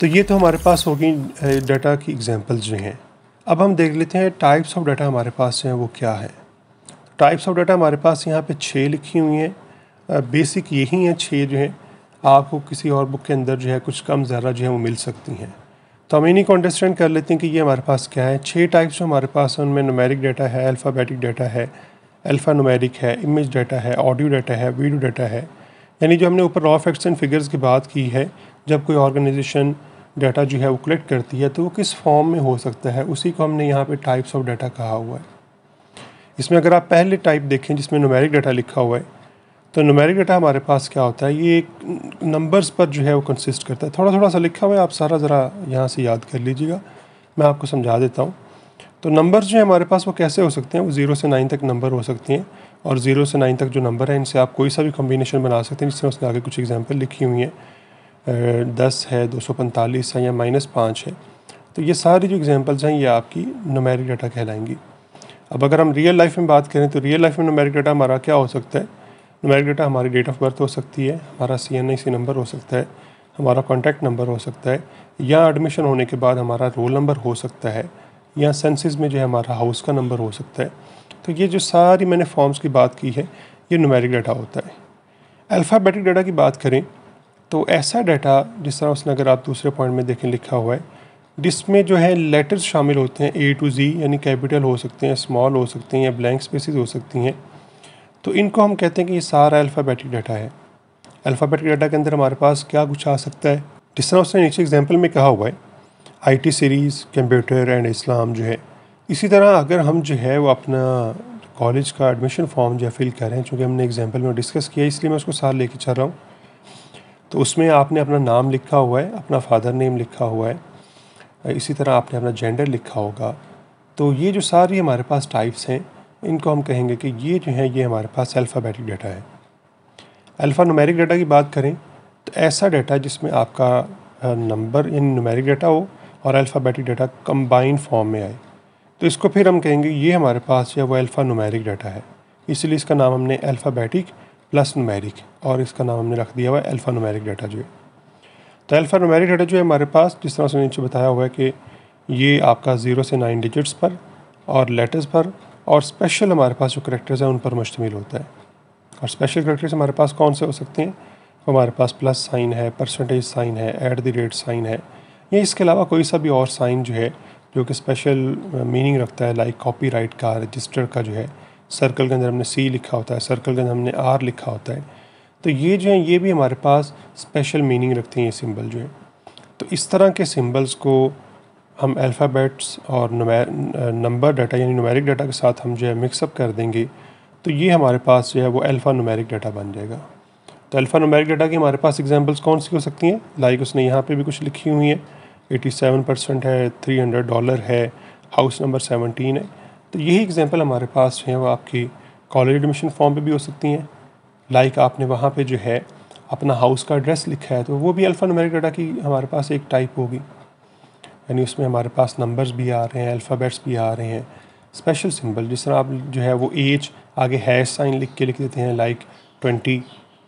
तो ये तो हमारे पास होगी डाटा की एग्जांपल्स जो हैं अब हम देख लेते हैं टाइप्स ऑफ डाटा हमारे पास जो हैं वो क्या है टाइप्स ऑफ डाटा हमारे पास यहाँ पे छः लिखी हुई हैं बेसिक यही हैं छः जो हैं आपको किसी और बुक के अंदर जो है कुछ कम ज़्यादा जो है वो मिल सकती हैं तो हम इन्हीं को अंडरस्टैंड कर लेते हैं कि ये हमारे पास क्या है छः टाइप्स जो हमारे पास हैं उनमें नुमेरिक डाटा है अल्फ़ाबेटिक डाटा है अल्फ़ा नुमेरिक है इमेज डाटा है ऑडियो डाटा है वीडियो डाटा है यानी जो हमने ऊपर रॉ फैक्ट्स एंड फिगर्स की बात की है जब कोई ऑर्गेनाइजेशन डाटा जो है वो कलेक्ट करती है तो वो किस फॉर्म में हो सकता है उसी को हमने यहाँ पे टाइप्स ऑफ डाटा कहा हुआ है इसमें अगर आप पहले टाइप देखें जिसमें नोमेरिक डाटा लिखा हुआ है तो नुमेरिक डाटा हमारे पास क्या होता है ये एक नंबर्स पर जो है वो कंसिस्ट करता है थोड़ा थोड़ा सा लिखा हुआ है आप सारा ज़रा यहाँ से याद कर लीजिएगा मैं आपको समझा देता हूँ तो नंबर जो है हमारे पास वो कैसे हो सकते हैं वो ज़ीरो से नाइन तक नंबर हो सकते हैं और ज़ीरो से नाइन तक जो नंबर है इनसे आप कोई सा भी कॉम्बिनेशन बना सकते हैं जिसमें उसने आगे कुछ एग्जाम्पल लिखी हुई हैं दस है दो सौ पैंतालीस है या माइनस पाँच है तो ये सारी जो एग्जाम्पल्स हैं ये आपकी नोमैरिक डाटा कहलाएंगी अब अगर हम रियल लाइफ में बात करें तो रियल लाइफ में नोमैरिक डाटा हमारा क्या हो सकता है नोमैरिक डाटा हमारी डेट ऑफ बर्थ हो सकती है हमारा सी एन आई सी नंबर हो सकता है हमारा कॉन्टैक्ट नंबर हो सकता है या एडमिशन होने के बाद हमारा रोल नंबर हो सकता है या सेंसेस में जो है हमारा हाउस का नंबर हो सकता है तो ये जो सारी मैंने फॉर्म्स की बात की है ये नुमेरिक डाटा होता है अल्फ़ाबेटिक डाटा की बात करें तो ऐसा डाटा जिस तरह उसने अगर आप दूसरे पॉइंट में देखें लिखा हुआ है जिसमें जो है लेटर्स शामिल होते हैं ए टू जी यानी कैपिटल हो सकते हैं स्मॉल हो सकते हैं या ब्लैंक स्पेसिस हो सकती हैं तो इनको हम कहते हैं कि ये सारा अल्फ़ाबेटिक डाटा है अल्फ़ाबेटिक डाटा के अंदर हमारे पास क्या कुछ आ सकता है जिस तरह उसने नीचे एग्जाम्पल में कहा हुआ है टी सीरीज़ कंप्यूटर एंड इस्लाम जो है इसी तरह अगर हम जो है वो अपना कॉलेज का एडमिशन फॉर्म जो है फिल करें चूँकि हमने एग्जाम्पल में डिस्कस किया इसलिए मैं उसको साथ लेके चल रहा हूँ तो उसमें आपने अपना नाम लिखा हुआ है अपना फादर नेम लिखा हुआ है इसी तरह आपने अपना जेंडर लिखा होगा तो ये जो सारी हमारे पास टाइप्स हैं इनको हम कहेंगे कि ये जो है ये हमारे पास अल्फ़ाबेटिक डाटा है अल्फ़ा नुमेरिक डाटा की बात करें तो ऐसा डाटा जिसमें आपका नंबर इन नुमेरिक डाटा हो और अल्फ़ाबेटिक डाटा कंबाइन फॉर्म में आए तो इसको फिर हम कहेंगे ये हमारे पास जो है वो अल्फ़ा नुमेरिक डाटा है इसलिए इसका नाम हमने अल्फ़ाबेटिक प्लस नुमेरिक और इसका नाम हमने रख दिया हुआ है अल्फ़ा नुमेरिक डाटा जो है तो अल्फ़ा नुमेरिक डाटा जो है हमारे पास जिस तरह से नीचे बताया हुआ है कि ये आपका ज़ीरो से नाइन डिजिट्स पर और लेटर्स पर और स्पेशल हमारे पास जो करेक्टर्स हैं उन पर मुश्तमिल होता है और स्पेशल करेक्टर्स हमारे पास कौन से हो सकते हैं हमारे पास प्लस साइन है परसेंटेज साइन है एट द रेट साइन है या इसके अलावा कोई सा भी और साइन जो है जो कि स्पेशल मीनिंग रखता है लाइक कॉपीराइट का रजिस्टर का जो है सर्कल के अंदर हमने सी लिखा होता है सर्कल के अंदर हमने आर लिखा होता है तो ये जो है ये भी हमारे पास स्पेशल मीनिंग रखते हैं ये सिंबल जो है तो इस तरह के सिंबल्स को हम अल्फ़ाबेट्स और नंबर डाटा यानी नुमेरिक डाटा के साथ हम जो है मिक्सअप कर देंगे तो ये हमारे पास जो है वो अल्फ़ा नुमेरिक डाटा बन जाएगा तो अल्फ़ा नोमैरिक डाटा की हमारे पास एग्जाम्पल्स कौन सी हो सकती हैं लाइक उसने यहाँ पे भी कुछ लिखी हुई है एटी सेवन परसेंट है थ्री हंड्रेड डॉलर है हाउस नंबर सेवनटीन है तो यही एग्जाम्पल हमारे पास हैं वो आपकी कॉलेज एडमिशन फॉर्म पे भी हो सकती हैं लाइक आपने वहाँ पे जो है अपना हाउस का एड्रेस लिखा है तो वो भी अल्फ़ा नोमैरिक डाटा की हमारे पास एक टाइप होगी यानी उसमें हमारे पास नंबर्स भी आ रहे हैं अल्फ़ाबेट्स भी आ रहे हैं स्पेशल सिंबल जिस तरह आप जो है वो एज आगे हैश साइन लिख के लिख देते हैं लाइक ट्वेंटी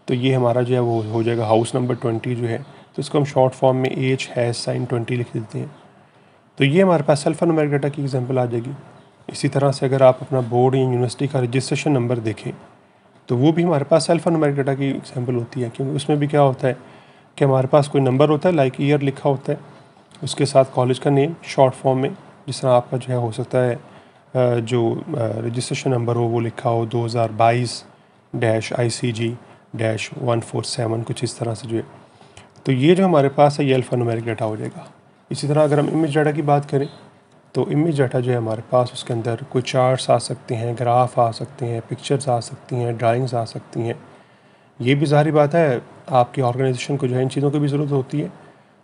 तो ये हमारा जो है वो हो जाएगा हाउस नंबर ट्वेंटी जो है तो इसको हम शॉर्ट फॉर्म में एच हैज साइन ट्वेंटी लिख देते हैं तो ये हमारे पास सेल्फ नंबर डाटा की एग्जांपल आ जाएगी इसी तरह से अगर आप अपना बोर्ड या यूनिवर्सिटी का रजिस्ट्रेशन नंबर देखें तो वो भी हमारे पास सेल्फ नंबर डाटा की एग्जाम्पल होती है क्योंकि उसमें भी क्या होता है कि हमारे पास कोई नंबर होता है लाइक ईयर लिखा होता है उसके साथ कॉलेज का नेम शॉर्ट फॉर्म में जिस तरह आपका जो है हो सकता है जो रजिस्ट्रेशन नंबर हो वो लिखा हो बाईस dash I C G dash one four seven कुछ इस तरह से जो है तो ये जो हमारे पास है ये अल्फ़ा नुमेरिक डाटा हो जाएगा इसी तरह अगर हम इमेज डाटा की बात करें तो इमेज डाटा जो है हमारे पास उसके अंदर कोई चार्ट्स आ सकते हैं ग्राफ आ सकते हैं पिक्चर्स आ सकती हैं ड्राइंग्स आ सकती हैं ये भी ज़ाहरी बात है आपकी ऑर्गेनाइजेशन को जो है इन चीज़ों की भी ज़रूरत होती है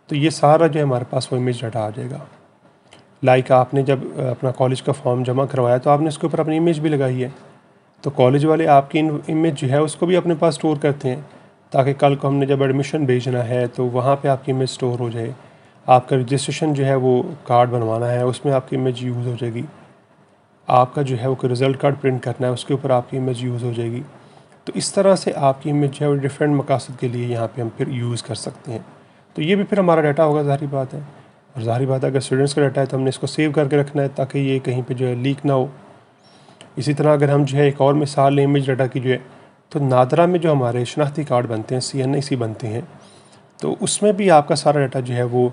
तो ये सारा जो है हमारे पास वो इमेज डाटा आ जाएगा लाइक like आपने जब अपना कॉलेज का फॉर्म जमा करवाया तो आपने इसके ऊपर अपनी इमेज भी लगाई है तो कॉलेज वाले आपकी इन इमेज जो है उसको भी अपने पास स्टोर करते हैं ताकि कल को हमने जब एडमिशन भेजना है तो वहाँ पे आपकी इमेज स्टोर हो जाए आपका रजिस्ट्रेशन जो है वो कार्ड बनवाना है उसमें आपकी इमेज यूज़ हो जाएगी आपका जो है वो रिज़ल्ट कार्ड प्रिंट करना है उसके ऊपर आपकी इमेज यूज़ हो जाएगी तो इस तरह से आपकी इमेज जो है वो डिफरेंट मकासद के लिए यहाँ पर हम फिर यूज़ कर सकते हैं तो ये भी फिर हमारा डाटा होगा ज़ाहरी बात है और ज़ाहरी बात है अगर स्टूडेंट्स का डाटा है तो हमने इसको सेव करके रखना है ताकि ये कहीं पर जो है लीक ना हो इसी तरह अगर हम जो है एक और मिसाल लें इमेज डाटा की जो है तो नादरा में जो हमारे शनाख्ती कार्ड बनते हैं सी एन सी बनते हैं तो उसमें भी आपका सारा डाटा जो है वो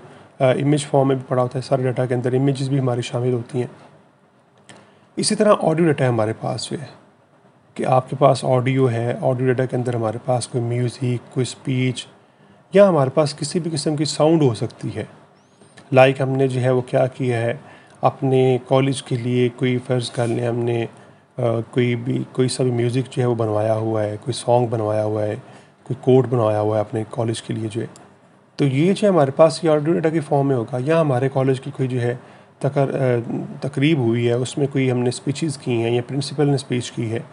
इमेज फॉर्म में भी पड़ा होता है सारे डाटा के अंदर इमेज़ भी हमारी शामिल होती हैं इसी तरह ऑडियो डाटा हमारे पास जो है कि आपके पास ऑडियो है ऑडियो डाटा के अंदर हमारे पास कोई म्यूज़िक कोई स्पीच या हमारे पास किसी भी किस्म की साउंड हो सकती है लाइक like हमने जो है वो क्या किया है अपने कॉलेज के लिए कोई फ़र्ज़ कर लें हमने कोई भी कोई सा भी म्यूज़िक जो है वो बनवाया हुआ है कोई सॉन्ग बनवाया हुआ है कोई कोड बनवाया हुआ है अपने कॉलेज के लिए जो है तो ये जो है हमारे पास ये ऑडियो डाटा के फॉर्म में होगा या हमारे कॉलेज की कोई जो है तकर तकरीब हुई है उसमें कोई हमने स्पीचेस की हैं या प्रिंसिपल ने स्पीच की है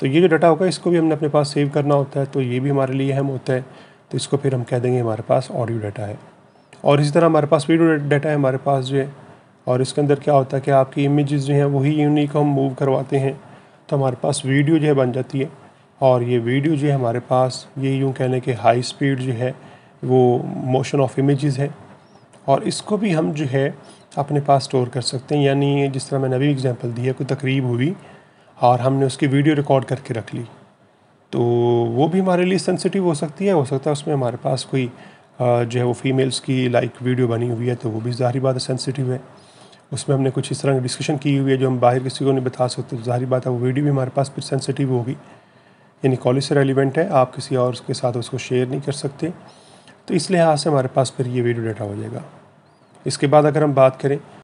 तो ये जो डाटा होगा इसको भी हमने अपने पास सेव करना होता है तो ये भी हमारे लिए अहम होता है तो इसको फिर हम कह देंगे हमारे पास ऑडियो डाटा है और इसी तरह हमारे पास वीडियो डाटा है हमारे पास जो है और इसके अंदर क्या होता है कि आपकी इमेजेस जो हैं वही यूनिक हम मूव करवाते हैं तो हमारे पास वीडियो जो है बन जाती है और ये वीडियो जो है हमारे पास ये यूँ कहने के हाई स्पीड जो है वो मोशन ऑफ इमेजेस है और इसको भी हम जो है अपने पास स्टोर कर सकते हैं यानी जिस तरह मैंने अभी एग्जांपल दी है कोई तकरीब हुई और हमने उसकी वीडियो रिकॉर्ड करके रख ली तो वो भी हमारे लिए सेंसिटिव हो सकती है हो सकता है उसमें हमारे पास कोई जो है वो फीमेल्स की लाइक वीडियो बनी हुई है तो वो भी ज़ाहरी बात सेंसिटिव है उसमें हमने कुछ इस तरह की डिस्कशन की हुई है जो हम बाहर किसी को नहीं बता सकते तो जाहिर बात है वो वीडियो भी हमारे पास फिर सेंसिटिव होगी यानी कॉलेज से रेलिवेंट है आप किसी और के साथ उसको शेयर नहीं कर सकते तो इस लिहाज से हमारे पास फिर ये वीडियो डाटा हो जाएगा इसके बाद अगर हम बात करें